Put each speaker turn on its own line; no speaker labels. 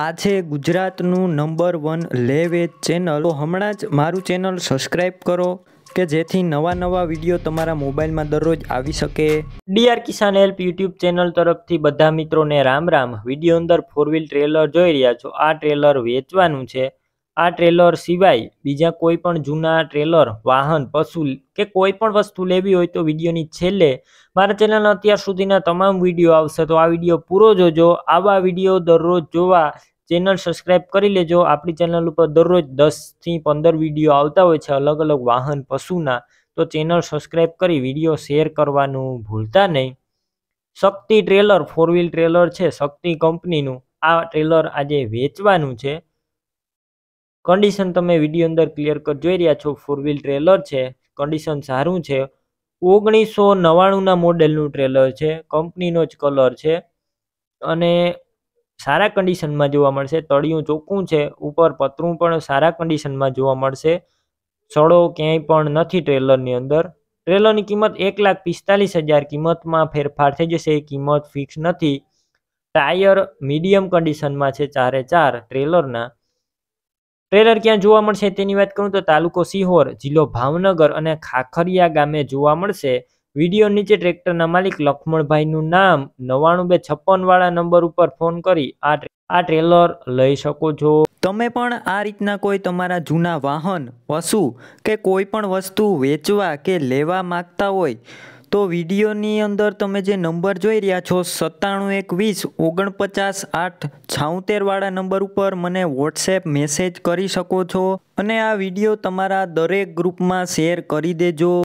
આ છે ગુજરાતનું નંબર વન લેવેજ ચેનલ તો હમણાં જ મારું ચેનલ
સબસ્ક્રાઈબ કરો કે જેથી નવા નવા વિડીયો તમારા મોબાઈલમાં દરરોજ આવી શકે DR Kisan help YouTube channel તરફથી બધા મિત્રોને રામ રામ વિડીયો અંદર ફોર વ્હીલ ટ્રેલર જોઈ રહ્યા છો આ ટ્રેલર વેચવાનું છે આ ટ્રેલર સિવાય બીજા કોઈ પણ જૂના ટ્રેલર વાહન પશુ કે કોઈ પણ વસ્તુ લેવી હોય તો વિડીયોની છેલ્લે મારા ચેનલ અત્યાર સુધીના તમામ વિડીયો આવશે તો આ વિડીયો પૂરો જોજો આવા વિડીયો દરરોજ જોવા ચેનલ સબસ્ક્રાઈબ કરી લેજો આપણી ચેનલ ઉપર દરરોજ દસથી પંદર વિડીયો આવતા હોય છે અલગ અલગ વાહન પશુના તો ચેનલ સબસ્ક્રાઈબ કરી વિડીયો શેર કરવાનું ભૂલતા નહીં Shakti trailer four wheel trailer છે શક્તિ કંપનીનું આ ટ્રેલર આજે વેચવાનું છે કન્ડિશન તમે વિડીયો અંદર ક્લિયર કર જોઈ રહ્યા છો ફોર વ્હીલ ટ્રેલર છે કન્ડિશન સારું છે ઓગણીસો નવ્વાણુંના મોડેલનું ટ્રેલર છે કંપનીનો જ કલર છે અને સારા કન્ડિશનમાં જોવા મળશે તળિયું ચોખ્ખું છે ઉપર પતરું પણ સારા કન્ડિશનમાં જોવા મળશે સડો ક્યાંય પણ નથી ટ્રેલરની અંદર ટ્રેલરની કિંમત એક લાખ પિસ્તાલીસ હજાર કિંમતમાં ફેરફાર થઈ જશે એ કિંમત ફિક્સ નથી ટાયર મીડિયમ કન્ડિશનમાં છે ચારે ચાર ટ્રેલરના ટ્રેલર ક્યાં જોવા મળશે તેની વાત કરું તો તાલુકો સિહોર જિલ્લો ભાવનગર અને ખાખરિયા ગામે જોવા મળશે વિડીયો નીચે ટ્રેક્ટરના માલિક લક્ષ્મણભાઈનું નામ નવ્વાણું બે છપ્પનવાળા નંબર ઉપર ફોન કરી આ ટ્રેલર લઈ શકો છો તમે પણ આ રીતના કોઈ તમારા જૂના વાહન પશુ
કે કોઈ પણ વસ્તુ વેચવા કે લેવા માગતા હોય તો વિડીયોની અંદર તમે જે નંબર જોઈ રહ્યા છો સત્તાણું એક વીસ ઓગણપચાસ આઠ છાઉતેરવાળા નંબર ઉપર મને વોટ્સએપ મેસેજ કરી શકો છો અને આ વિડીયો તમારા દરેક ગ્રુપમાં શેર કરી દેજો